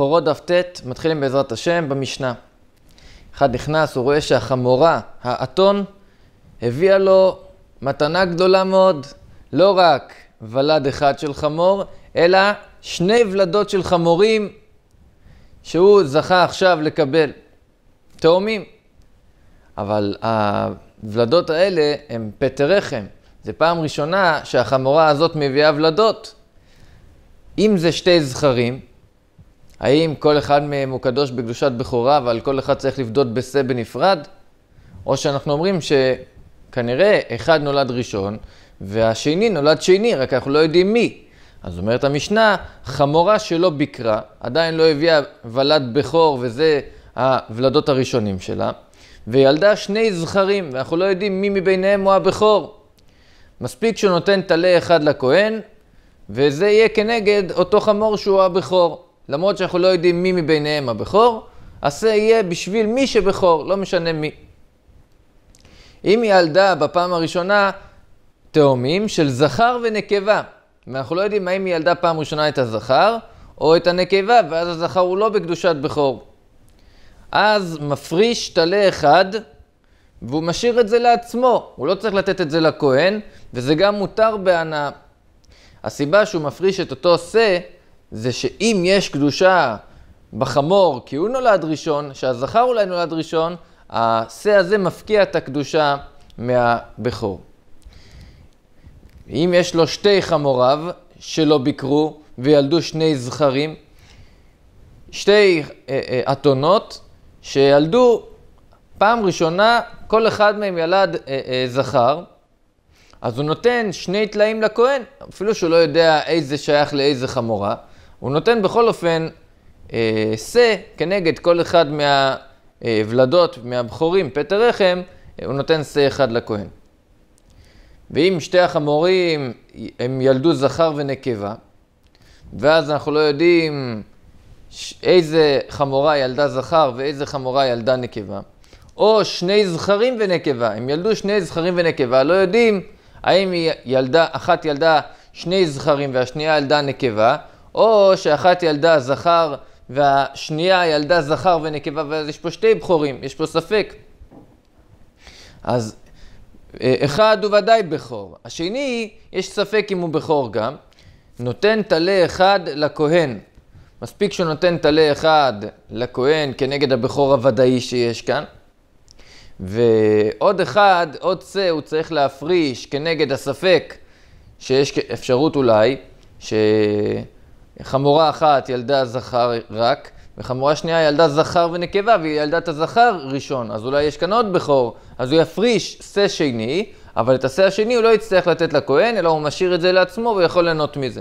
בכורות דף ט, מתחילים בעזרת השם במשנה. אחד נכנס, הוא רואה שהחמורה, האתון, הביאה לו מתנה גדולה מאוד, לא רק ולד אחד של חמור, אלא שני ולדות של חמורים שהוא זכה עכשיו לקבל, תאומים. אבל הוולדות האלה הם פטר רחם. זו פעם ראשונה שהחמורה הזאת מביאה ולדות. אם זה שתי זכרים, האם כל אחד מהם הוא קדוש בקדושת בכורה ועל כל אחד צריך לפדות בשה בנפרד? או שאנחנו אומרים שכנראה אחד נולד ראשון והשני נולד שני, רק אנחנו לא יודעים מי. אז אומרת המשנה, חמורה שלא ביקרה, עדיין לא הביאה ולד בכור וזה הוולדות הראשונים שלה, וילדה שני זכרים, ואנחנו לא יודעים מי מביניהם הוא הבכור. מספיק שהוא נותן טלה אחד לכהן, וזה יהיה כנגד אותו חמור שהוא הבכור. למרות שאנחנו לא יודעים מי מביניהם הבכור, עשה יהיה בשביל מי שבכור, לא משנה מי. אם היא ילדה בפעם הראשונה תאומים של זכר ונקבה, ואנחנו לא יודעים האם היא ילדה פעם ראשונה את הזכר או את הנקבה, ואז הזכר הוא לא בקדושת בכור. אז מפריש טלה אחד, והוא משאיר את זה לעצמו, הוא לא צריך לתת את זה לכהן, וזה גם מותר בהנאה. הסיבה שהוא מפריש את אותו שא זה שאם יש קדושה בחמור כי הוא נולד ראשון, שהזכר אולי נולד ראשון, השה הזה מפקיע את הקדושה מהבכור. אם יש לו שתי חמוריו שלא ביקרו וילדו שני זכרים, שתי אה, אה, אתונות שילדו פעם ראשונה, כל אחד מהם ילד אה, זכר, אז הוא נותן שני טלאים לכהן, אפילו שהוא לא יודע איזה שייך לאיזה חמורה. הוא נותן בכל אופן אה, שא כנגד כל אחד מהוולדות, אה, מהבכורים, פטר רחם, אה, הוא נותן שא אחד לכהן. ואם שתי החמורים אה, הם ילדו זכר ונקבה, ואז אנחנו לא יודעים איזה חמורה ילדה זכר ואיזה חמורה ילדה נקבה, או שני זכרים ונקבה, הם ילדו שני זכרים ונקבה, לא יודעים האם ילדה, אחת ילדה שני זכרים והשנייה ילדה נקבה, או שאחת ילדה זכר והשנייה ילדה זכר ונקבה, ואז יש פה שתי בכורים, יש פה ספק. אז אה, אחד הוא ודאי בכור, השני, יש ספק אם הוא בכור גם, נותן טלה אחד לכהן. מספיק שהוא נותן טלה אחד לכהן כנגד הבכור הוודאי שיש כאן, ועוד אחד, עוד צה, הוא צריך להפריש כנגד הספק שיש אפשרות אולי, ש... חמורה אחת ילדה זכר רק, וחמורה שנייה ילדה זכר ונקבה, והיא ילדה את הזכר ראשון, אז אולי יש כאן עוד בכור, אז הוא יפריש שא שני, אבל את השא השני הוא לא יצטרך לתת לכהן, אלא הוא משאיר את זה לעצמו ויכול ליהנות מזה.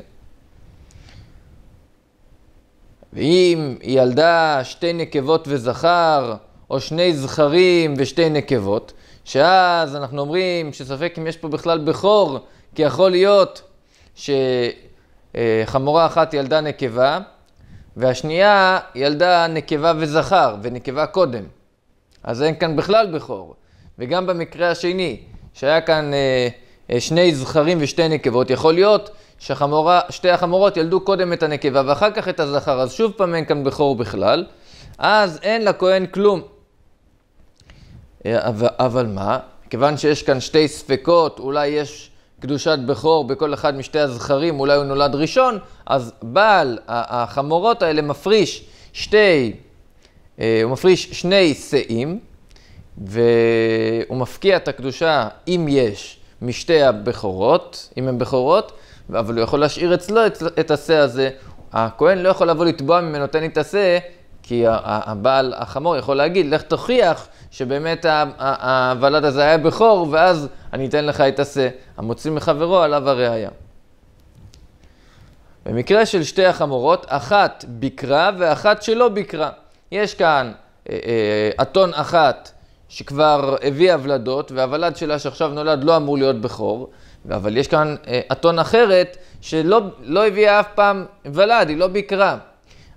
ואם היא ילדה שתי נקבות וזכר, או שני זכרים ושתי נקבות, שאז אנחנו אומרים שספק אם יש פה בכלל בכור, כי יכול להיות ש... אה, חמורה אחת ילדה נקבה, והשנייה ילדה נקבה וזכר, ונקבה קודם. אז אין כאן בכלל בכור. וגם במקרה השני, שהיה כאן אה, אה שני זכרים ושתי נקבות, יכול להיות ששתי החמורות ילדו קודם את הנקבה ואחר כך את הזכר, אז שוב פעם אין כאן בכור בכלל, אז אין לכהן כלום. אה, אבל, אבל מה? כיוון שיש כאן שתי ספקות, אולי יש קדושת בכור בכל אחד משתי הזכרים, אולי הוא נולד ראשון, אז בעל החמורות האלה מפריש שתי, אה, הוא מפריש שני שאים, והוא מפקיע את הקדושה, אם יש, משתי הבכורות, אם הן בכורות, אבל הוא יכול להשאיר אצלו את, השא הזה. הכהן לא יכול לבוא לתבוע ממנו, תן לי את השא, כי הבעל החמור יכול להגיד, לך תוכיח שבאמת הוולד הזה היה בכור, ואז אני אתן לך את השה, המוציא מחברו עליו הראייה. במקרה של שתי החמורות, אחת ביקרה ואחת שלא ביקרה. יש כאן אה, אה, אתון אחת שכבר הביאה ולדות, והוולד שלה שעכשיו נולד לא אמור להיות בכור, אבל יש כאן אה, אתון אחרת שלא לא הביאה אף פעם ולד, היא לא ביקרה.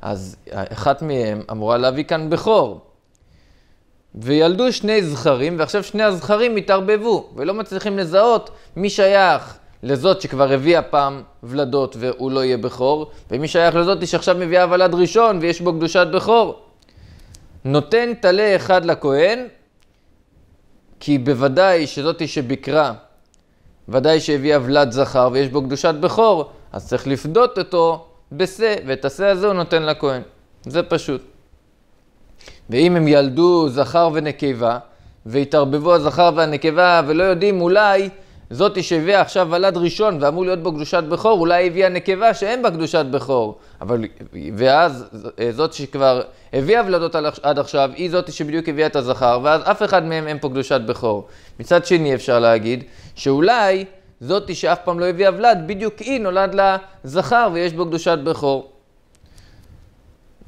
אז אחת מהן אמורה להביא כאן בכור. וילדו שני זכרים, ועכשיו שני הזכרים התערבבו, ולא מצליחים לזהות מי שייך לזאת שכבר הביאה פעם ולדות והוא לא יהיה בכור, ומי שייך לזאת שעכשיו מביאה ולד ראשון ויש בו קדושת בכור. נותן טלה אחד לכהן, כי בוודאי שזאת שביקרה, ודאי שהביאה ולד זכר ויש בו קדושת בכור, אז צריך לפדות אותו בשה, ואת השה הזה הוא נותן לכהן. זה פשוט. ואם הם ילדו זכר ונקבה, והתערבבו הזכר והנקבה, ולא יודעים, אולי זאתי שהביאה עכשיו ולד ראשון ואמור להיות בו קדושת בכור, אולי הביאה נקבה שאין בה קדושת בכור. אבל, ואז זאת שכבר הביאה ולדות עד עכשיו, היא זאתי שבדיוק הביאה את הזכר, ואז אף אחד מהם אין פה קדושת בכור. מצד שני אפשר להגיד, שאולי זאתי שאף פעם לא הביאה ולד, בדיוק היא נולד לה זכר ויש בו קדושת בכור.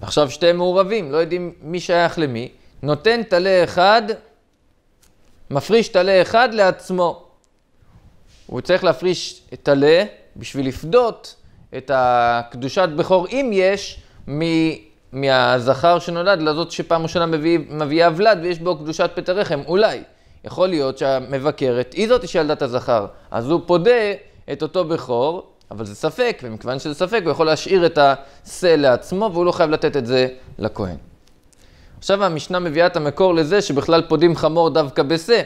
עכשיו שתי מעורבים, לא יודעים מי שייך למי, נותן טלה אחד, מפריש טלה אחד לעצמו. הוא צריך להפריש טלה בשביל לפדות את הקדושת בכור, אם יש, מ... מהזכר שנולד לזאת שפעם ראשונה מביא, מביאה ולד ויש בו קדושת פטר רחם, אולי. יכול להיות שהמבקרת היא זאת שילדה את הזכר, אז הוא פודה את אותו בכור אבל זה ספק, ומכיוון שזה ספק, הוא יכול להשאיר את השה לעצמו, והוא לא חייב לתת את זה לכהן. עכשיו המשנה מביאה את המקור לזה שבכלל פודים חמור דווקא בשה.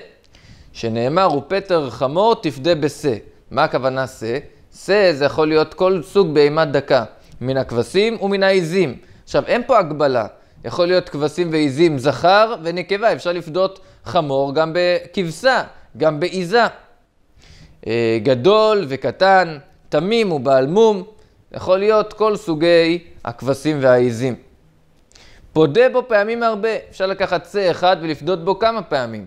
שנאמר, ופטר חמור תפדה בשה. מה הכוונה שא? שא זה יכול להיות כל סוג בהימת דקה, מן הכבשים ומן העיזים. עכשיו, אין פה הגבלה. יכול להיות כבשים ועיזים זכר ונקבה, אפשר לפדות חמור גם בכבשה, גם בעיזה. אה, גדול וקטן, תמים ובעל מום, יכול להיות כל סוגי הכבשים והעיזים. פודה בו פעמים הרבה, אפשר לקחת שא אחד ולפדות בו כמה פעמים.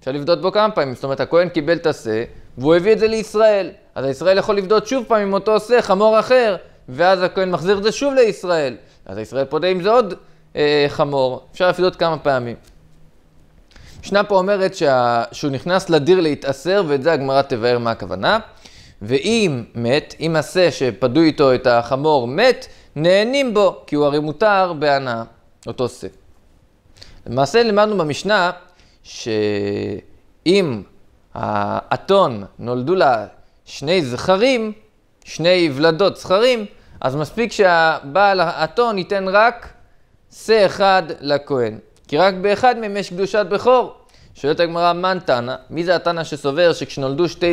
אפשר לפדות בו כמה פעמים, זאת אומרת הכהן קיבל את השא והוא הביא את זה לישראל. אז הישראל יכול לפדות שוב פעם עם אותו שא חמור אחר, ואז הכהן מחזיר את זה שוב לישראל. אז הישראל פודה עם זה עוד אה, חמור, אפשר לפדות כמה פעמים. משנה פה אומרת שה... שהוא נכנס לדיר להתעשר, ואת זה הגמרא תבהר מה הכוונה. ואם מת, אם השה שפדו איתו את החמור מת, נהנים בו, כי הוא הרי מותר בהנאה, אותו שא. למעשה למדנו במשנה שאם האתון נולדו לה שני זכרים, שני ולדות זכרים, אז מספיק שהבעל האתון ייתן רק שא אחד לכהן. כי רק באחד מהם יש קדושת בכור. שואלת הגמרא, מה נתנא? מי זה התנא שסובר שכשנולדו שתי,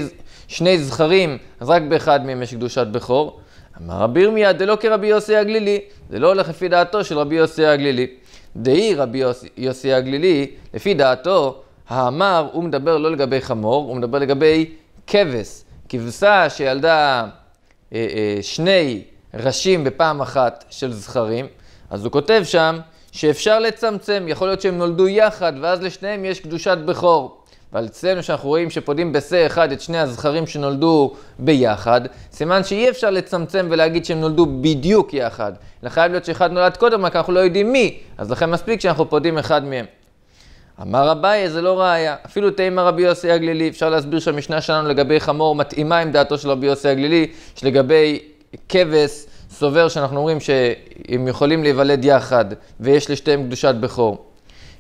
שני זכרים, אז רק באחד מהם יש קדושת בכור. אמר רבי ירמיה, דלא כרבי יוסי הגלילי, זה לא הולך לפי דעתו של רבי יוסי הגלילי. דהי רבי יוסי הגלילי, לפי דעתו, האמר, הוא מדבר לא לגבי חמור, הוא מדבר לגבי כבש. כבשה שילדה אה, אה, שני ראשים בפעם אחת של זכרים, אז הוא כותב שם שאפשר לצמצם, יכול להיות שהם נולדו יחד, ואז לשניהם יש קדושת בכור. ועל אצלנו שאנחנו רואים שפודים בשה אחד את שני הזכרים שנולדו ביחד, סימן שאי אפשר לצמצם ולהגיד שהם נולדו בדיוק יחד. אלא חייב להיות שאחד נולד קודם, רק אנחנו לא יודעים מי, אז לכן מספיק שאנחנו פודים אחד מהם. אמר אביי, זה לא ראייה. אפילו תימא רבי יוסי הגלילי, אפשר להסביר שהמשנה שלנו לגבי חמור מתאימה עם דעתו של רבי יוסי הגלילי, שלגבי כבש סובר שאנחנו אומרים שהם יכולים להיוולד יחד, ויש לשתיהם קדושת בכור.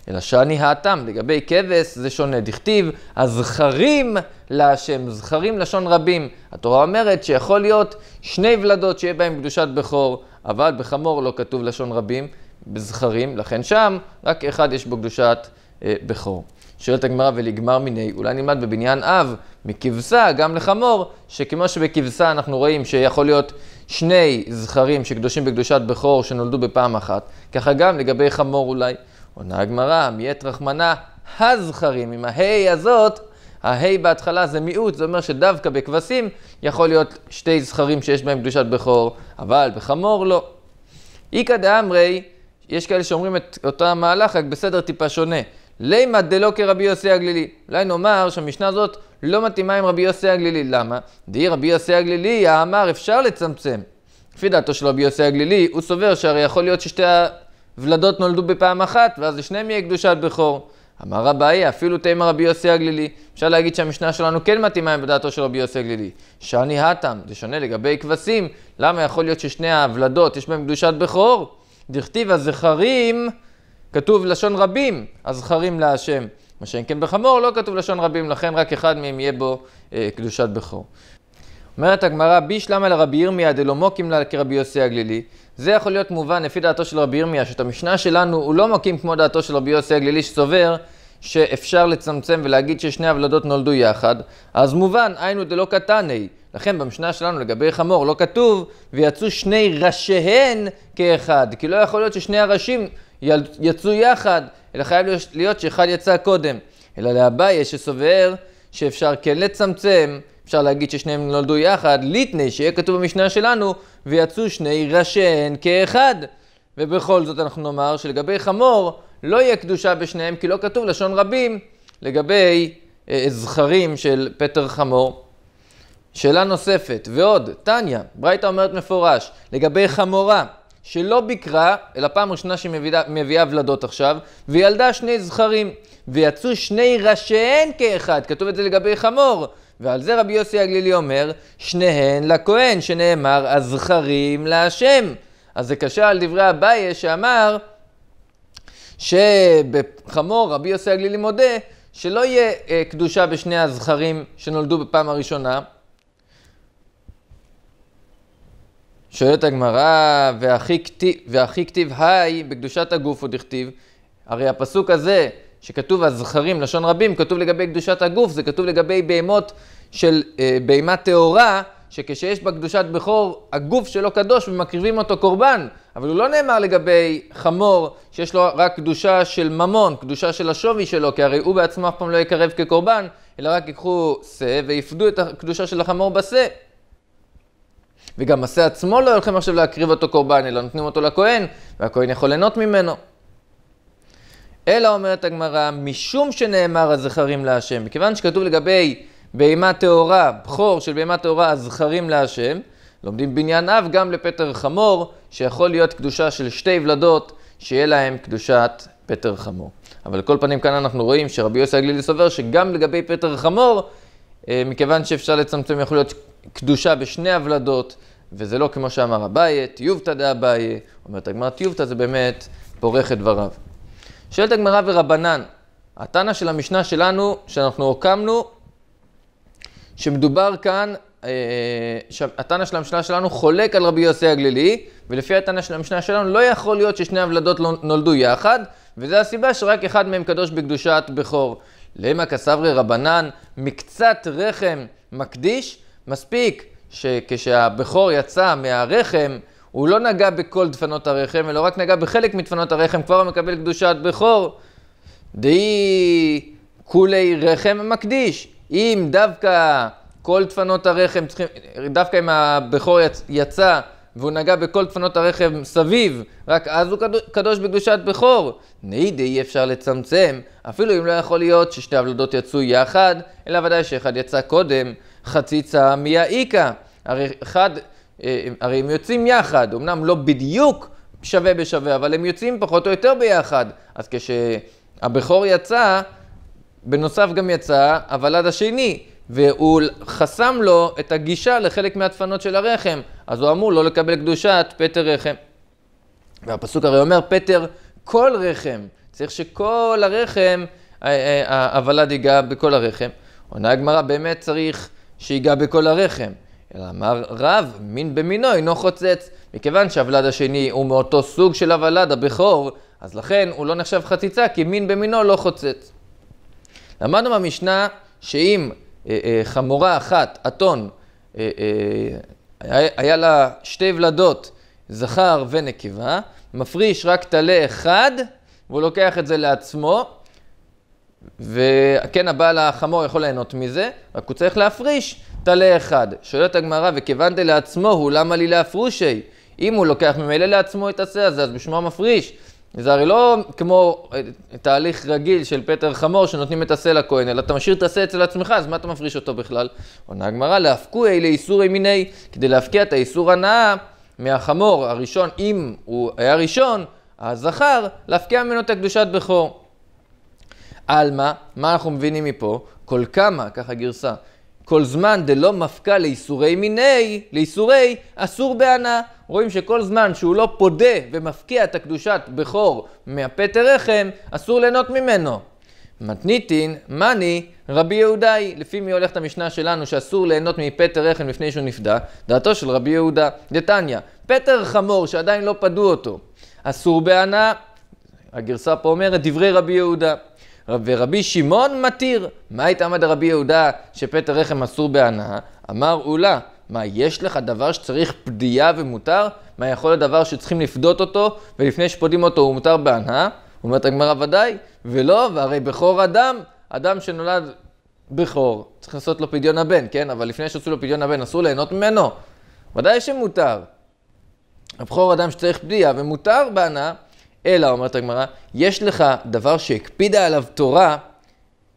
אלא שאני האטם, לגבי כבש זה שונה. דכתיב, הזכרים להשם, זכרים לשון רבים. התורה אומרת שיכול להיות שני ולדות שיהיה בהם קדושת בכור, אבל בחמור לא כתוב לשון רבים, בזכרים, לכן שם רק אחד יש בו קדושת אה, בכור. שואלת הגמרא ולגמר מיני, אולי נלמד בבניין אב, מכבשה גם לחמור, שכמו שבכבשה אנחנו רואים שיכול להיות שני זכרים שקדושים בקדושת בכור שנולדו בפעם אחת, ככה גם לגבי חמור אולי. עונה הגמרא, מיית רחמנה, הזכרים, עם ההי הזאת, ההי בהתחלה זה מיעוט, זה אומר שדווקא בכבשים יכול להיות שתי זכרים שיש בהם קדושת בכור, אבל בחמור לא. איכא דאמרי, יש כאלה שאומרים את אותו המהלך, רק בסדר טיפה שונה. לימא דלא כרבי יוסי הגלילי. אולי נאמר שהמשנה הזאת לא מתאימה עם רבי יוסי הגלילי. למה? דהי רבי יוסי הגלילי, האמר אפשר לצמצם. לפי דעתו של רבי יוסי הגלילי, הוא סובר שהרי יכול להיות ששתי ולדות נולדו בפעם אחת, ואז לשניהם יהיה קדושת בכור. אמר רבאי, אפילו תימא רבי יוסי הגלילי. אפשר להגיד שהמשנה שלנו כן מתאימה עם דעתו של רבי יוסי הגלילי. שאני האטם, זה שונה לגבי כבשים. למה יכול להיות ששני הוולדות יש בהם קדושת בכור? דכתיב הזכרים, כתוב לשון רבים, הזכרים להשם. מה שאין כן בחמור, לא כתוב לשון רבים, לכן רק אחד מהם יהיה בו אה, קדושת בכור. אומרת הגמרא, בישלמה לרבי ירמיה דלומוקים לה כרבי יוסי הגלילי. זה יכול להיות מובן לפי דעתו של רבי ירמיה, שאת המשנה שלנו הוא לא מקים כמו דעתו של רבי יוסי הגלילי שסובר שאפשר לצמצם ולהגיד ששני הוולדות נולדו יחד, אז מובן, היינו דלא קטני. לכן במשנה שלנו לגבי חמור לא כתוב, ויצאו שני ראשיהן כאחד, כי לא יכול להיות ששני הראשים יצאו יחד, אלא חייב להיות שאחד יצא קודם. אלא לאביי שסובר שאפשר כן לצמצם, אפשר להגיד ששניהם נולדו יחד, ליטני, שיהיה כתוב במשנה שלנו, ויצאו שני ראשיהן כאחד. ובכל זאת אנחנו נאמר שלגבי חמור, לא יהיה קדושה בשניהם, כי לא כתוב לשון רבים לגבי אה, זכרים של פטר חמור. שאלה נוספת, ועוד, טניה, ברייתא אומרת מפורש, לגבי חמורה שלא ביקרה, אלא פעם ראשונה שהיא מביאה מביאה ולדות עכשיו, וילדה שני זכרים, ויצאו שני ראשיהן כאחד, כתוב את זה לגבי חמור, ועל זה רבי יוסי הגלילי אומר, שניהן לכהן, שנאמר, הזכרים להשם. אז זה קשה על דברי אביי שאמר, שבחמור רבי יוסי הגלילי מודה, שלא יהיה אה, קדושה בשני הזכרים שנולדו בפעם הראשונה. שואלת הגמרא, והכי כתיב, והכי כתיב היי בקדושת הגוף הוא דכתיב, הרי הפסוק הזה שכתוב הזכרים, לשון רבים, כתוב לגבי קדושת הגוף, זה כתוב לגבי בהמות של אה, בהמה טהורה, שכשיש בה קדושת בכור, הגוף שלו קדוש ומקריבים אותו קורבן, אבל הוא לא נאמר לגבי חמור שיש לו רק קדושה של ממון, קדושה של השווי שלו, כי הרי הוא בעצמו אף פעם לא יקרב כקורבן, אלא רק ייקחו שא ויפדו את הקדושה של החמור בשא. וגם השא עצמו לא הולכים עכשיו להקריב אותו קורבן, אלא נותנים אותו לכהן, והכהן יכול ליהנות ממנו. אלא אומרת הגמרא, משום שנאמר הזכרים להשם, מכיוון שכתוב לגבי בהמה טהורה, בכור של בהמה טהורה, הזכרים להשם, לומדים בניין אב גם לפטר חמור, שיכול להיות קדושה של שתי ולדות, שיהיה להם קדושת פטר חמור. אבל לכל פנים כאן אנחנו רואים שרבי יוסי הגלילי סובר שגם לגבי פטר חמור, אה, מכיוון שאפשר לצמצם, יכול להיות קדושה בשני הוולדות, וזה לא כמו שאמר אביי, טיובתא דאביי, אומרת הגמרא טיובתא זה באמת פורך את דבריו. שואלת הגמרא ורבנן, התנא של המשנה שלנו, שאנחנו הוקמנו, שמדובר כאן, אה, התנא של המשנה שלנו חולק על רבי יוסי הגלילי, ולפי התנא של המשנה שלנו לא יכול להיות ששני הוולדות לא נולדו יחד, וזו הסיבה שרק אחד מהם קדוש בקדושת בכור. למה כסברי רבנן, מקצת רחם מקדיש, מספיק שכשהבכור יצא מהרחם, הוא לא נגע בכל דפנות הרחם, אלא רק נגע בחלק מדפנות הרחם, כבר הוא מקבל קדושת בכור. דהי כולי רחם מקדיש. אם דווקא כל דפנות הרחם צריכים, דווקא אם הבכור יצא והוא נגע בכל דפנות הרחם סביב, רק אז הוא קדוש, בקדושת בכור. נהי דהי אפשר לצמצם, אפילו אם לא יכול להיות ששתי הוולדות יצאו יחד, אלא ודאי שאחד יצא קודם, חציצה מיה איכא. הרי אחד... אה, הרי הם יוצאים יחד, אמנם לא בדיוק שווה בשווה, אבל הם יוצאים פחות או יותר ביחד. אז כשהבכור יצא, בנוסף גם יצא הוולד השני, והוא חסם לו את הגישה לחלק מהדפנות של הרחם, אז הוא אמור לא לקבל קדושת פטר רחם. והפסוק הרי אומר, פטר כל רחם, צריך שכל הרחם, אה, אה, הוולד ייגע בכל הרחם. עונה הגמרא, באמת צריך שיגע בכל הרחם. אלא אמר רב, מין במינו אינו חוצץ. מכיוון שהוולד השני הוא מאותו סוג של הוולד הבכור, אז לכן הוא לא נחשב חציצה, כי מין במינו לא חוצץ. למדנו במשנה שאם אה, אה, חמורה אחת, אתון, אה, אה, היה לה שתי ולדות, זכר ונקבה, מפריש רק טלה אחד, והוא לוקח את זה לעצמו, וכן הבעל החמור יכול ליהנות מזה, רק הוא צריך להפריש תלה אחד. שואלת הגמרא, וכיוון דלעצמו הוא, למה לי להפרושי? אם הוא לוקח ממילא לעצמו את השה הזה, אז בשמו מפריש. זה הרי לא כמו אה, תהליך רגיל של פטר חמור שנותנים את השה לכהן, אלא אתה משאיר את השה אצל עצמך, אז מה אתה מפריש אותו בכלל? עונה הגמרא, להפקו אלה איסורי מיני, כדי להפקיע את האיסור הנאה מהחמור הראשון, אם הוא היה ראשון, הזכר, להפקיע ממנו את הקדושת בכור. עלמא, מה אנחנו מבינים מפה? כל כמה, ככה גרסה, כל זמן דלא מפקה לאיסורי מיני, לאיסורי, אסור בהנאה. רואים שכל זמן שהוא לא פודה ומפקיע את הקדושת בכור מהפטר רחם, אסור ליהנות ממנו. מתניתין, מני, רבי יהודאי. לפי מי הולכת המשנה שלנו שאסור ליהנות מפטר רחם לפני שהוא נפדה? דעתו של רבי יהודה. דתניא, פטר חמור שעדיין לא פדו אותו, אסור בהנאה. הגרסה פה אומרת דברי רבי יהודה. ורבי שמעון מתיר. מה הייתה עמד רבי יהודה שפטר רחם אסור בהנאה? אמר אולה, מה, יש לך דבר שצריך פדיעה ומותר? מה, יכול הדבר שצריכים לפדות אותו, ולפני שפודים אותו הוא מותר בהנאה? אומרת הגמרא ודאי, ולא, והרי בכור אדם, אדם שנולד בכור, צריך לעשות לו פדיון הבן, כן? אבל לפני שעשו לו פדיון הבן אסור ליהנות ממנו. ודאי שמותר. הבכור אדם שצריך פדיעה ומותר בהנאה, אלא, אומרת הגמרא, יש לך דבר שהקפידה עליו תורה,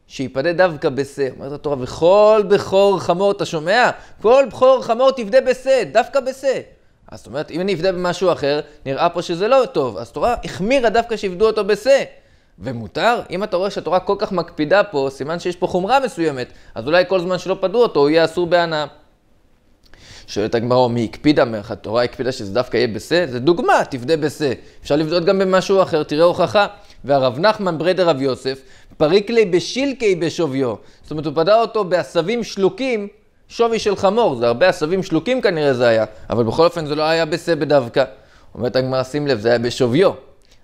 שיפדה דווקא בשה. אומרת התורה, וכל בכור חמור, אתה שומע? כל בכור חמור תפדה בשה, דווקא בשה. אז זאת אומרת, אם אני אפדה במשהו אחר, נראה פה שזה לא טוב. אז תורה החמירה דווקא שיפדו אותו בשה. ומותר, אם אתה רואה שהתורה כל כך מקפידה פה, סימן שיש פה חומרה מסוימת, אז אולי כל זמן שלא פדו אותו, הוא יהיה אסור בהנאה. שואלת הגמרא, מי הקפידה? התורה הקפידה שזה דווקא יהיה בשה? זה דוגמה, תבדה בשה. אפשר לבדות גם במשהו אחר, תראה הוכחה. והרב נחמן ברדר רב יוסף, פריק לי בשילקי בשוויו. זאת אומרת, הוא פדה אותו בעשבים שלוקים, שווי של חמור. זה הרבה עשבים שלוקים כנראה זה היה, אבל בכל אופן זה לא היה בשה בדווקא. אומרת הגמרא, שים לב, זה היה בשוויו.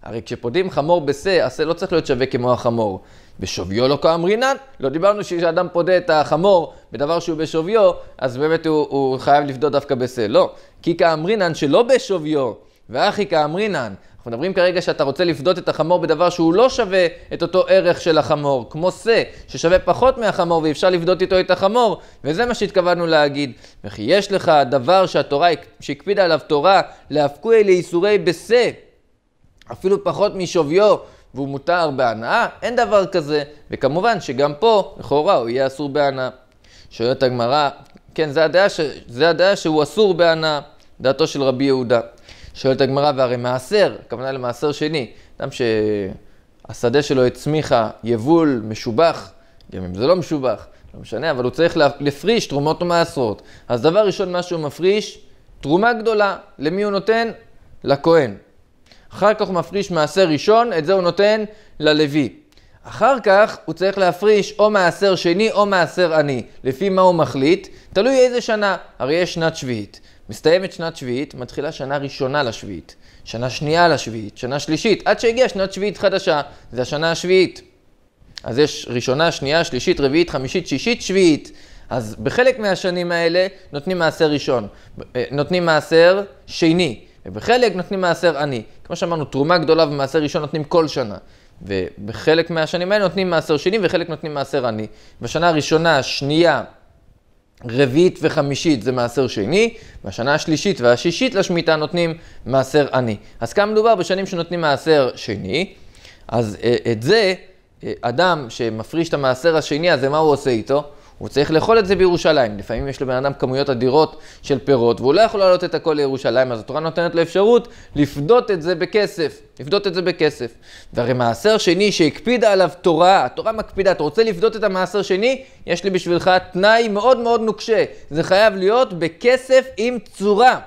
הרי כשפודים חמור בשה, השה לא צריך להיות שווה כמו החמור. בשוויו לא כאמרינן. לא דיברנו כשאדם פודה את החמור בדבר שהוא בשוויו, אז באמת הוא, הוא חייב לפדות דווקא בשה. לא, כי כאמרינן שלא בשוויו, ואחי כאמרינן. אנחנו מדברים כרגע שאתה רוצה לפדות את החמור בדבר שהוא לא שווה את אותו ערך של החמור, כמו שה, ששווה פחות מהחמור ואפשר לפדות איתו את החמור, וזה מה שהתכוונו להגיד. וכי יש לך דבר שהתורה, שהקפידה עליו תורה, להפקו אלי ייסורי בשא, אפילו פחות משוויו, והוא מותר בהנאה, אין דבר כזה. וכמובן שגם פה, לכאורה, הוא יהיה אסור בהנאה. שואלת הגמרא, כן, זה הדעה, ש... זה הדעה שהוא אסור בהנאה, דעתו של רבי יהודה. שואלת הגמרא, והרי מעשר, הכוונה למעשר שני, אדם שהשדה שלו הצמיחה יבול משובח, גם אם זה לא משובח, לא משנה, אבל הוא צריך לפריש תרומות ומעשרות. אז דבר ראשון, מה שהוא מפריש, תרומה גדולה, למי הוא נותן? לכהן. אחר כך הוא מפריש מעשר ראשון, את זה הוא נותן ללוי. אחר כך הוא צריך להפריש או מעשר שני או מעשר עני. לפי מה הוא מחליט? תלוי איזה שנה. הרי יש שנת שביעית. מסתיימת שנת שביעית, מתחילה שנה ראשונה לשביעית. שנה שנייה לשביעית, שנה שלישית, עד שהגיעה שנת שביעית חדשה. זה השנה השביעית. אז יש ראשונה, שנייה, שלישית, רביעית, חמישית, שישית, שביעית. אז בחלק מהשנים האלה נותנים מעשר ראשון, אה, נותנים מעשר שני. ובחלק נותנים מעשר עני. כמו שאמרנו, תרומה גדולה ומעשר ראשון נותנים כל שנה. ובחלק מהשנים האלה נותנים מעשר שני וחלק נותנים מעשר עני. בשנה הראשונה, השנייה, רביעית וחמישית זה מעשר שני, בשנה השלישית והשישית לשמיטה נותנים מעשר עני. אז כאן מדובר בשנים שנותנים מעשר שני, אז אה, את זה, אה, אדם שמפריש את המעשר השני הזה, מה הוא עושה איתו? הוא צריך לאכול את זה בירושלים. לפעמים יש לבן אדם כמויות אדירות של פירות, והוא לא יכול לעלות את הכל לירושלים, אז התורה נותנת לו אפשרות לפדות את זה בכסף. לפדות את זה בכסף. והרי מעשר שני שהקפידה עליו תורה, התורה מקפידה, אתה רוצה לפדות את המעשר שני? יש לי בשבילך תנאי מאוד מאוד נוקשה. זה חייב להיות בכסף עם צורה.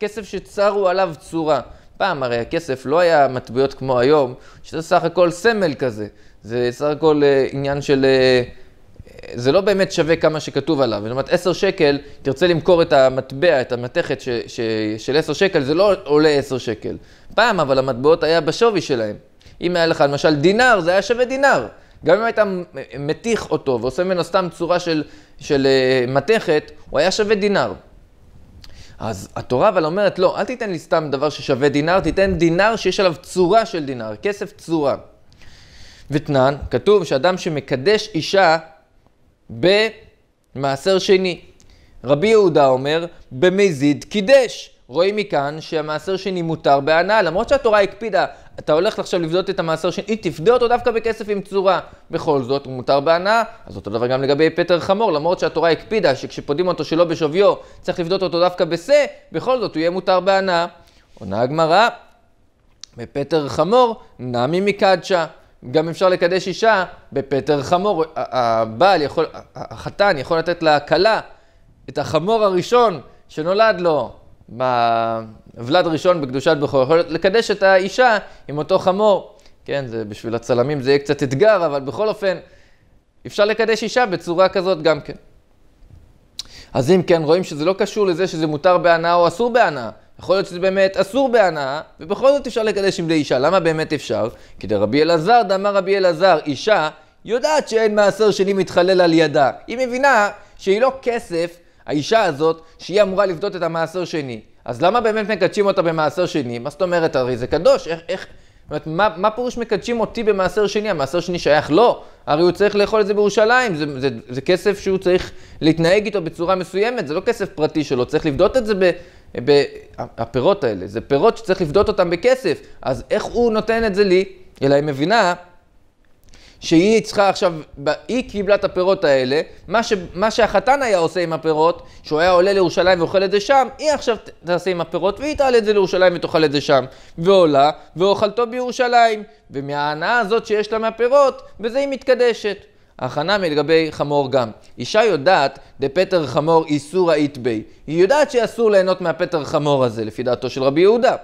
כסף שצרו עליו צורה. פעם הרי הכסף לא היה מטבעות כמו היום, שזה סך הכל סמל כזה. זה סך הכל uh, עניין של... Uh, זה לא באמת שווה כמה שכתוב עליו. זאת אומרת, 10 שקל, תרצה למכור את המטבע, את המתכת ש, ש, של 10 שקל, זה לא עולה 10 שקל. פעם, אבל המטבעות היה בשווי שלהם. אם היה לך למשל דינר, זה היה שווה דינר. גם אם היית מתיך אותו ועושה ממנו סתם צורה של, של uh, מתכת, הוא היה שווה דינר. אז התורה אבל אומרת, לא, אל תיתן לי סתם דבר ששווה דינר, תיתן דינר שיש עליו צורה של דינר, כסף צורה. ותנן, כתוב שאדם שמקדש אישה במעשר שני. רבי יהודה אומר, במזיד קידש. רואים מכאן שהמעשר שני מותר בהנאה, למרות שהתורה הקפידה, אתה הולך עכשיו לבדות את המעשר שני, היא תפדה אותו דווקא בכסף עם צורה. בכל זאת, הוא מותר בהנאה, אז אותו דבר גם לגבי פטר חמור, למרות שהתורה הקפידה שכשפודים אותו שלא בשוויו, צריך לבדות אותו דווקא בשה, בכל זאת הוא יהיה מותר בהנאה. עונה הגמרא, בפטר חמור, נמי מקדשה. גם אפשר לקדש אישה בפטר חמור. הבעל יכול, החתן יכול לתת לה כלה את החמור הראשון שנולד לו, בוולד ראשון בקדושת בכור. יכול לקדש את האישה עם אותו חמור. כן, זה בשביל הצלמים זה יהיה קצת אתגר, אבל בכל אופן, אפשר לקדש אישה בצורה כזאת גם כן. אז אם כן, רואים שזה לא קשור לזה שזה מותר בהנאה או אסור בהנאה. יכול להיות שזה באמת אסור בהנאה, ובכל זאת אפשר לקדש עם די אישה. למה באמת אפשר? כי דרבי אלעזר, דאמר רבי אלעזר, אישה יודעת שאין מעשר שני מתחלל על ידה. היא מבינה שהיא לא כסף, האישה הזאת, שהיא אמורה לבדות את המעשר שני. אז למה באמת מקדשים אותה במעשר שני? מה זאת אומרת? הרי זה קדוש, איך... איך זאת אומרת, מה, מה פירוש מקדשים אותי במעשר שני? המעשר שני שייך לו, לא. הרי הוא צריך לאכול את זה בירושלים, זה, זה, זה כסף שהוא צריך להתנהג איתו בצורה מסוימת, זה לא כסף פרטי שלו, צריך לבדות את זה ב, הפירות האלה, זה פירות שצריך לפדות אותם בכסף, אז איך הוא נותן את זה לי? אלא היא מבינה שהיא צריכה עכשיו, היא קיבלה את הפירות האלה, מה, ש, מה שהחתן היה עושה עם הפירות, שהוא היה עולה לירושלים ואוכל את זה שם, היא עכשיו תעשה עם הפירות והיא תעלה את זה לירושלים ותאכל את זה שם. ועולה, ואוכלתו בירושלים, ומההנאה הזאת שיש לה מהפירות, בזה היא מתקדשת. הכנה מלגבי חמור גם. אישה יודעת דפטר חמור איסור האית בי. היא יודעת שאסור ליהנות מהפטר חמור הזה, לפי דעתו של רבי יהודה.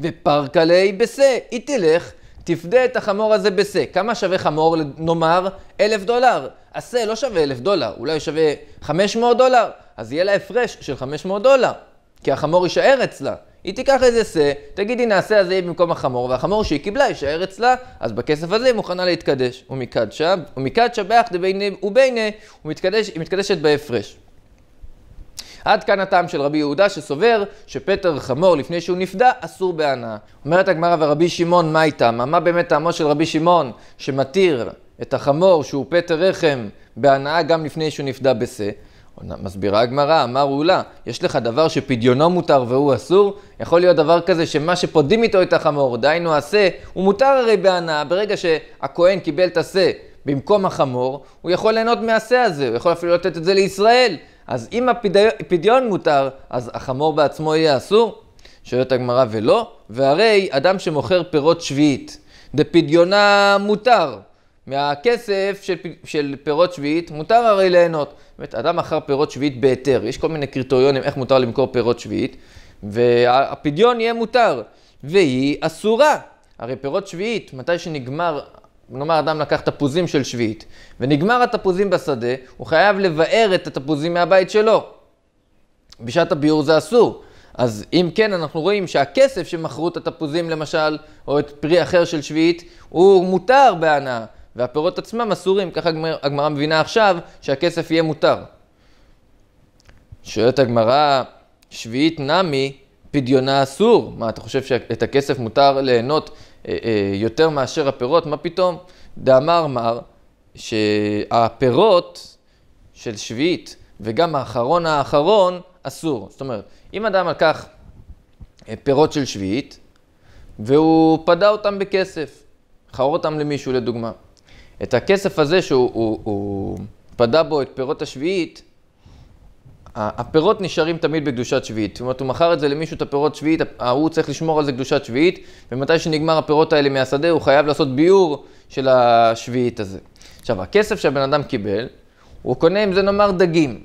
ופרקלי בשה, היא תלך, תפדה את החמור הזה בשה. כמה שווה חמור, נאמר, אלף דולר. השה לא שווה אלף דולר, אולי שווה חמש מאות דולר. אז יהיה לה הפרש של חמש מאות דולר, כי החמור יישאר אצלה. היא תיקח איזה שא, תגיד הנה השא הזה יהיה במקום החמור, והחמור שהיא קיבלה יישאר אצלה, אז בכסף הזה היא מוכנה להתקדש. ומקדשה, ומקדשה בח דביני וביני, ומתקדש, מתקדשת בהפרש. עד כאן הטעם של רבי יהודה שסובר שפטר חמור לפני שהוא נפדה אסור בהנאה. אומרת הגמרא ורבי שמעון מה איתה? מה באמת טעמו של רבי שמעון שמתיר את החמור שהוא פטר רחם בהנאה גם לפני שהוא נפדה בשא? מסבירה הגמרא, אמר הוא לה, יש לך דבר שפדיונו מותר והוא אסור? יכול להיות דבר כזה שמה שפודים איתו את החמור, דהיינו השה, הוא מותר הרי בהנאה, ברגע שהכהן קיבל את השה במקום החמור, הוא יכול ליהנות מהשה הזה, הוא יכול אפילו לתת את זה לישראל. אז אם הפדיון מותר, אז החמור בעצמו יהיה אסור? שואלת הגמרא ולא, והרי אדם שמוכר פירות שביעית, דפדיונה מותר. מהכסף של, של פירות שביעית מותר הרי ליהנות. זאת אומרת, אדם מכר פירות שביעית בהיתר, יש כל מיני קריטריונים איך מותר למכור פירות שביעית, והפדיון יהיה מותר, והיא אסורה. הרי פירות שביעית, מתי שנגמר, נאמר אדם לקח תפוזים של שביעית, ונגמר התפוזים בשדה, הוא חייב לבאר את התפוזים מהבית שלו. בשעת הביאור זה אסור. אז אם כן, אנחנו רואים שהכסף שמכרו את התפוזים למשל, או את פרי אחר של שביעית, הוא מותר בהנאה. והפירות עצמם אסורים, ככה הגמרא מבינה עכשיו שהכסף יהיה מותר. שואלת הגמרא, שביעית נמי, פדיונה אסור. מה, אתה חושב שאת הכסף מותר ליהנות אה, אה, יותר מאשר הפירות? מה פתאום? דאמר מר, שהפירות של שביעית וגם האחרון האחרון אסור. זאת אומרת, אם אדם לקח אה, פירות של שביעית והוא פדה אותם בכסף, חרור אותם למישהו לדוגמה, את הכסף הזה שהוא הוא, הוא פדה בו את פירות השביעית, הפירות נשארים תמיד בקדושת שביעית. זאת אומרת, הוא מכר את זה למישהו את הפירות שביעית, ההוא צריך לשמור על זה קדושת שביעית, ומתי שנגמר הפירות האלה מהשדה, הוא חייב לעשות ביור של השביעית הזה. עכשיו, הכסף שהבן אדם קיבל, הוא קונה עם זה נאמר דגים.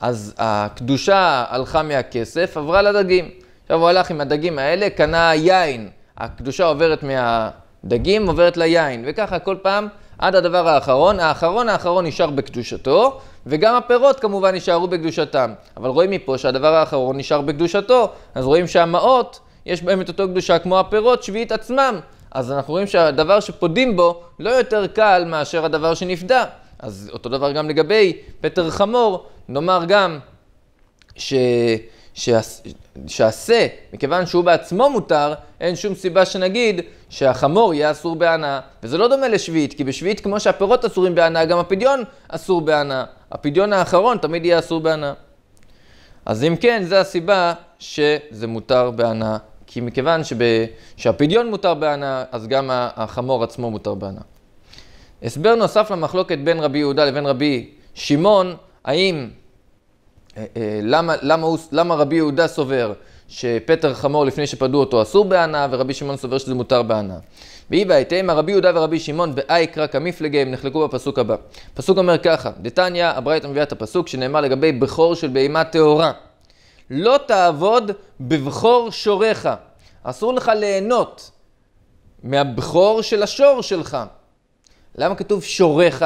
אז הקדושה הלכה מהכסף, עברה לדגים. עכשיו הוא הלך עם הדגים האלה, קנה יין. הקדושה עוברת מה... דגים עוברת ליין, וככה כל פעם עד הדבר האחרון. האחרון האחרון נשאר בקדושתו, וגם הפירות כמובן נשארו בקדושתם. אבל רואים מפה שהדבר האחרון נשאר בקדושתו, אז רואים שהמעות, יש בהם את אותו קדושה כמו הפירות, שביעית עצמם. אז אנחנו רואים שהדבר שפודים בו לא יותר קל מאשר הדבר שנפדה. אז אותו דבר גם לגבי פטר חמור, נאמר גם ש... שעשה, מכיוון שהוא בעצמו מותר, אין שום סיבה שנגיד שהחמור יהיה אסור בהנאה. וזה לא דומה לשביעית, כי בשביעית כמו שהפירות אסורים בהנאה, גם הפדיון אסור בהנאה. הפדיון האחרון תמיד יהיה אסור בהנאה. אז אם כן, זו הסיבה שזה מותר בהנאה. כי מכיוון שבה, שהפדיון מותר בהנאה, אז גם החמור עצמו מותר בהנאה. הסבר נוסף למחלוקת בין רבי יהודה לבין רבי שמעון, האם אה, אה, למה, למה, הוא, למה רבי יהודה סובר שפטר חמור לפני שפדו אותו אסור בהנאה, ורבי שמעון סובר שזה מותר בהנאה. ויהי בהתאמה רבי יהודה ורבי שמעון באי קרא כמפלגה הם נחלקו בפסוק הבא. הפסוק אומר ככה, דתניא, אברייתא מביאה את הפסוק שנאמר לגבי בכור של בהימה טהורה. לא תעבוד בבכור שוריך. אסור לך ליהנות מהבכור של השור שלך. למה כתוב שוריך?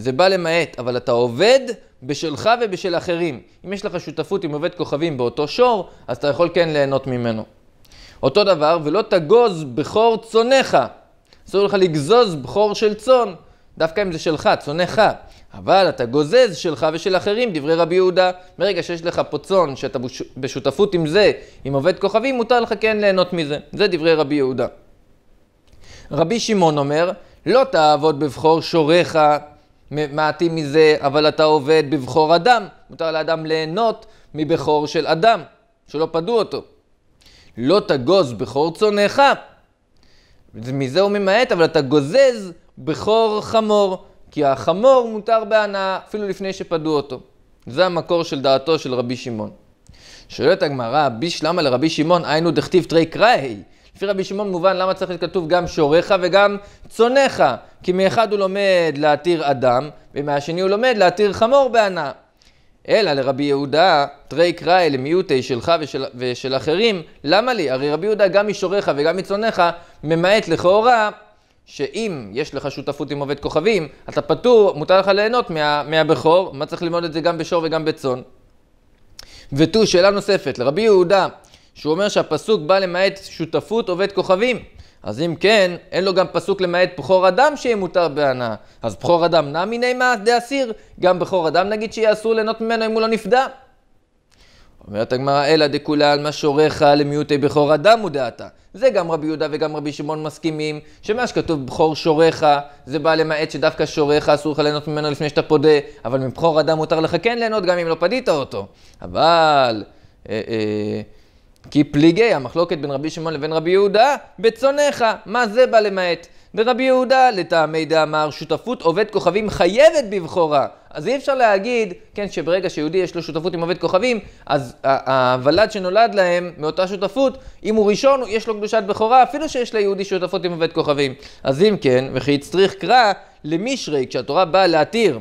זה בא למעט, אבל אתה עובד בשלך ובשל אחרים. אם יש לך שותפות עם עובד כוכבים באותו שור, אז אתה יכול כן ליהנות ממנו. אותו דבר, ולא תגוז בכור צונך. אסור לך לגזוז בכור של צאן, דווקא אם זה שלך, צונך. אבל אתה גוזז שלך ושל אחרים, דברי רבי יהודה. מרגע שיש לך פה צאן, שאתה בשותפות עם זה, עם עובד כוכבים, מותר לך כן ליהנות מזה. זה דברי רבי יהודה. רבי שמעון אומר, לא תעבוד בבכור שוריך. מעטים מזה, אבל אתה עובד בבכור אדם. מותר לאדם ליהנות מבכור של אדם, שלא פדו אותו. לא תגוז בכור צונאך. מזה הוא ממעט, אבל אתה גוזז בכור חמור, כי החמור מותר בהנאה אפילו לפני שפדו אותו. זה המקור של דעתו של רבי שמעון. שואלת הגמרא, ביש למה לרבי שמעון, היינו דכתיב תרי קראי, לפי רבי שמעון מובן למה צריך להיות כתוב גם שורך וגם צונך, כי מאחד הוא לומד להתיר אדם, ומהשני הוא לומד להתיר חמור בענה. אלא לרבי יהודה, תרי קרא אלה מיעוטי שלך ושל, ושל אחרים, למה לי? הרי רבי יהודה גם משורך וגם מצונך, ממעט לכאורה, שאם יש לך שותפות עם עובד כוכבים, אתה פטור, מותר לך ליהנות מה, מהבכור, מה צריך ללמוד את זה גם בשור וגם בצאן. ותו, שאלה נוספת, לרבי יהודה, שהוא אומר שהפסוק בא למעט שותפות עובד כוכבים. אז אם כן, אין לו גם פסוק למעט בכור אדם שיהיה מותר בהנאה. אז בכור אדם נע מיני מנימה דאסיר, גם בכור אדם נגיד שיהיה אסור ליהנות ממנו אם הוא לא נפדע. אומרת הגמרא, אלא דכולי עלמא שורך למיעוטי בכור אדם הוא דעתה. זה גם רבי יהודה וגם רבי שמעון מסכימים, שמה שכתוב בכור שורך, זה בא למעט שדווקא שורך אסור לך ליהנות ממנו לפני שאתה פודה, אבל מבכור אדם מותר לך כן ליהנות גם אם לא פדית אותו. אבל... אה, אה, כי פליגי המחלוקת בין רבי שמעון לבין רבי יהודה, בצונך, מה זה בא למעט? ורבי יהודה, לטעמי דאמר, שותפות עובד כוכבים חייבת בבחורה. אז אי אפשר להגיד, כן, שברגע שיהודי יש לו שותפות עם עובד כוכבים, אז הוולד שנולד להם מאותה שותפות, אם הוא ראשון, יש לו קדושת בכורה, אפילו שיש ליהודי שותפות עם עובד כוכבים. אז אם כן, וכי יצטריך קרא למישרי, כשהתורה באה להתיר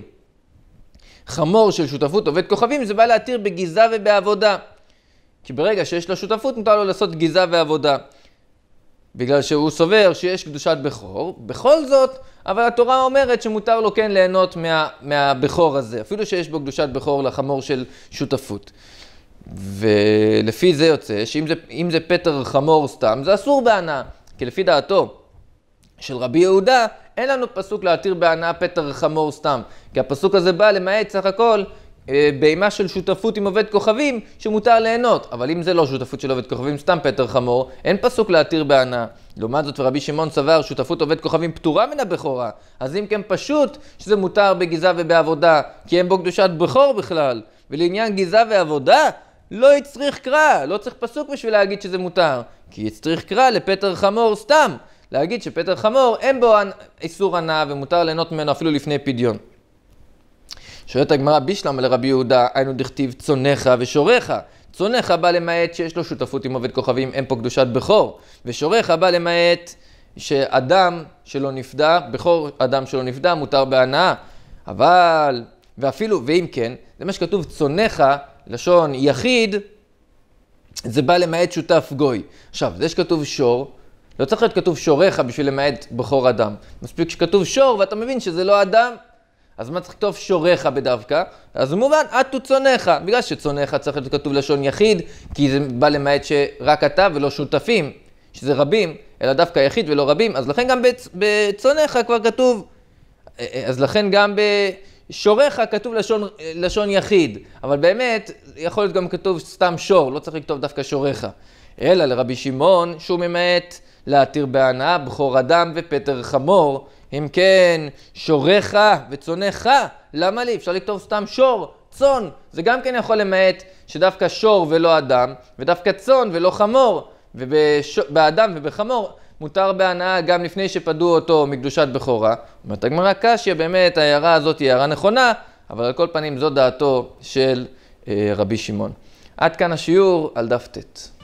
חמור של שותפות עובד כוכבים, זה בא להתיר בגיזה ובעבודה. כי ברגע שיש לו שותפות, מותר לו לעשות גיזה ועבודה. בגלל שהוא סובר שיש קדושת בכור, בכל זאת, אבל התורה אומרת שמותר לו כן ליהנות מה, מהבכור הזה, אפילו שיש בו קדושת בכור לחמור של שותפות. ולפי זה יוצא שאם זה, זה פטר חמור סתם, זה אסור בהנאה. כי לפי דעתו של רבי יהודה, אין לנו פסוק להתיר בהנאה פטר חמור סתם. כי הפסוק הזה בא למעט סך הכל אה, בהימה של שותפות עם עובד כוכבים, שמותר ליהנות. אבל אם זה לא שותפות של עובד כוכבים, סתם פטר חמור, אין פסוק להתיר בהנאה. לעומת זאת, ורבי שמעון סבר, שותפות עובד כוכבים פטורה מן הבכורה. אז אם כן פשוט, שזה מותר בגזעה ובעבודה, כי אין בו קדושת בכור בכלל. ולעניין גזעה ועבודה, לא יצריך קרא, לא צריך פסוק בשביל להגיד שזה מותר. כי יצריך קרא לפטר חמור סתם. להגיד שפטר חמור אין בו איסור הנאה ומותר ליהנות ממנו אפילו לפני פדיון. שואלת הגמרא בישלמה לרבי יהודה, היינו דכתיב צונך ושורך. צונך בא למעט שיש לו שותפות עם עובד כוכבים, אין פה קדושת בכור. ושורך בא למעט שאדם שלא נפדה, בכור אדם שלא נפדה, מותר בהנאה. אבל, ואפילו, ואם כן, זה מה שכתוב צונך, לשון יחיד, זה בא למעט שותף גוי. עכשיו, זה שכתוב שור, לא צריך להיות כתוב שורך בשביל למעט בכור אדם. מספיק שכתוב שור ואתה מבין שזה לא אדם. אז מה צריך לכתוב שורך בדווקא? אז מובן, אטו צונך. בגלל שצונך צריך להיות כתוב לשון יחיד, כי זה בא למעט שרק אתה ולא שותפים, שזה רבים, אלא דווקא יחיד ולא רבים, אז לכן גם בצ... בצונך כבר כתוב, אה, אה, אז לכן גם בשורך כתוב לשון, אה, לשון יחיד, אבל באמת, יכול להיות גם כתוב סתם שור, לא צריך לכתוב דווקא שורך. אלא לרבי שמעון, שהוא ממעט להתיר בהנאה בכור אדם ופטר חמור. אם כן, שורך וצונך, למה לי? אפשר לכתוב סתם שור, צאן. זה גם כן יכול למעט שדווקא שור ולא אדם, ודווקא צאן ולא חמור. ובאדם ובחמור מותר בהנאה גם לפני שפדו אותו מקדושת בכורה. אומרת הגמרא קשיא, באמת ההערה הזאת היא הערה נכונה, אבל על כל פנים זו דעתו של אה, רבי שמעון. עד כאן השיעור על דף ט'.